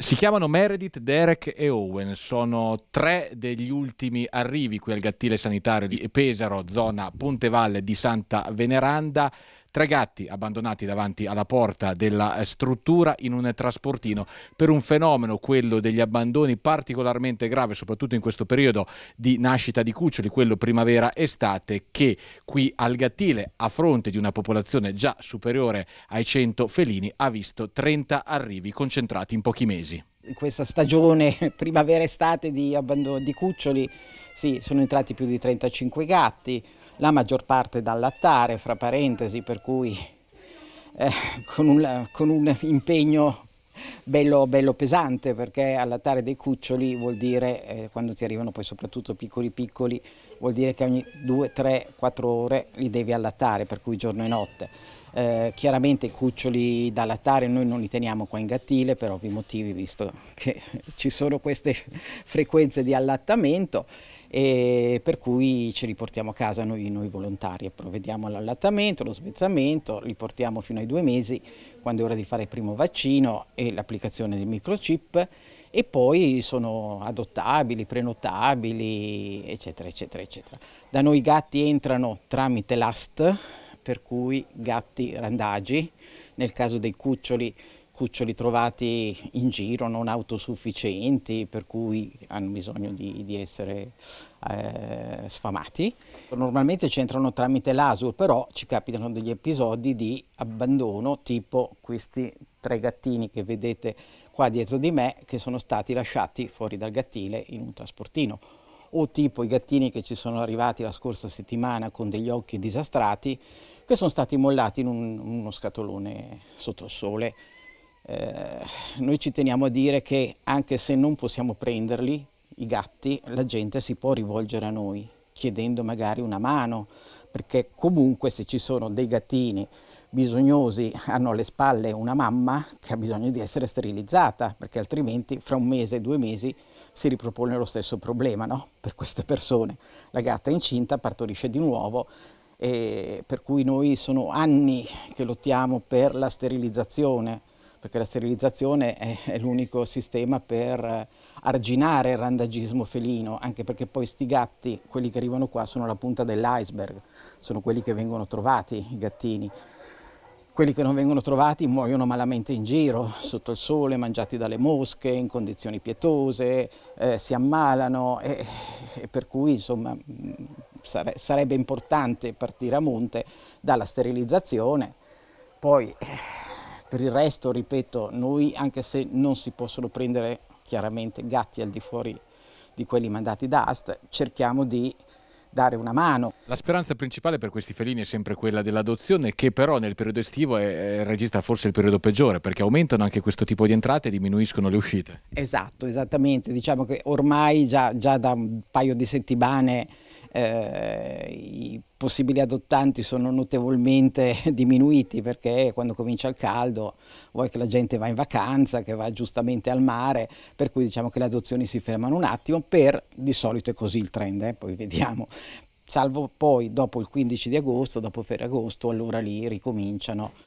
Si chiamano Meredith, Derek e Owen, sono tre degli ultimi arrivi qui al gattile sanitario di Pesaro, zona Pontevalle di Santa Veneranda tre gatti abbandonati davanti alla porta della eh, struttura in un trasportino per un fenomeno, quello degli abbandoni, particolarmente grave, soprattutto in questo periodo di nascita di cuccioli, quello primavera-estate, che qui al Gattile, a fronte di una popolazione già superiore ai 100 felini, ha visto 30 arrivi concentrati in pochi mesi. In questa stagione primavera-estate di, di cuccioli sì, sono entrati più di 35 gatti, la maggior parte dal lattare, fra parentesi, per cui eh, con, un, con, un, impegno bello, bello, pesante, perché allattare dei cuccioli vuol dire, eh, quando ti arrivano poi soprattutto piccoli piccoli, vuol dire che ogni 2, 3, 4 ore li devi allattare, per cui giorno e notte. Eh, chiaramente i cuccioli da lattare noi non li teniamo qua in gattile per ovvi motivi, visto che ci sono queste frequenze di allattamento e per cui ci riportiamo a casa noi, noi volontari, provvediamo all'allattamento, allo svezzamento, li portiamo fino ai due mesi quando è ora di fare il primo vaccino e l'applicazione del microchip e poi sono adottabili, prenotabili, eccetera, eccetera, eccetera. Da noi i gatti entrano tramite l'AST, per cui gatti randagi, nel caso dei cuccioli cuccioli trovati in giro non autosufficienti per cui hanno bisogno di, di essere eh, sfamati. Normalmente ci entrano tramite l'ASUR però ci capitano degli episodi di abbandono tipo questi tre gattini che vedete qua dietro di me che sono stati lasciati fuori dal gattile in un trasportino o tipo i gattini che ci sono arrivati la scorsa settimana con degli occhi disastrati che sono stati mollati in un, uno scatolone sotto il sole eh, noi ci teniamo a dire che anche se non possiamo prenderli, i gatti, la gente si può rivolgere a noi chiedendo magari una mano, perché comunque se ci sono dei gattini bisognosi hanno alle spalle una mamma che ha bisogno di essere sterilizzata, perché altrimenti fra un mese e due mesi si ripropone lo stesso problema no? per queste persone. La gatta è incinta partorisce di nuovo, per cui noi sono anni che lottiamo per la sterilizzazione perché la sterilizzazione è, l'unico sistema per eh, arginare il randagismo felino, anche perché poi sti gatti, quelli che arrivano qua, sono la punta dell'iceberg, sono quelli che vengono trovati, i gattini. Quelli che non vengono trovati muoiono malamente in giro, sotto il sole, mangiati dalle mosche, in condizioni pietose, eh, si ammalano e, e per cui insomma mm, sare, sarebbe importante partire a monte dalla sterilizzazione, poi eh, per il resto, ripeto, noi anche se non si possono prendere chiaramente gatti al di fuori di quelli mandati da AST, cerchiamo di dare una mano. La speranza principale per questi felini è sempre quella dell'adozione che però nel periodo estivo è, è, registra forse il periodo peggiore perché aumentano anche questo tipo di entrate e diminuiscono le uscite. Esatto, esattamente, diciamo che ormai già, già da un paio di settimane eh, i possibili adottanti sono notevolmente diminuiti perché quando comincia il caldo vuoi che la gente va in vacanza, che va giustamente al mare, per cui diciamo che le adozioni si fermano un attimo per, di solito è così il trend, eh, poi vediamo, salvo poi dopo il 15 di agosto, dopo Ferragosto, allora lì ricominciano.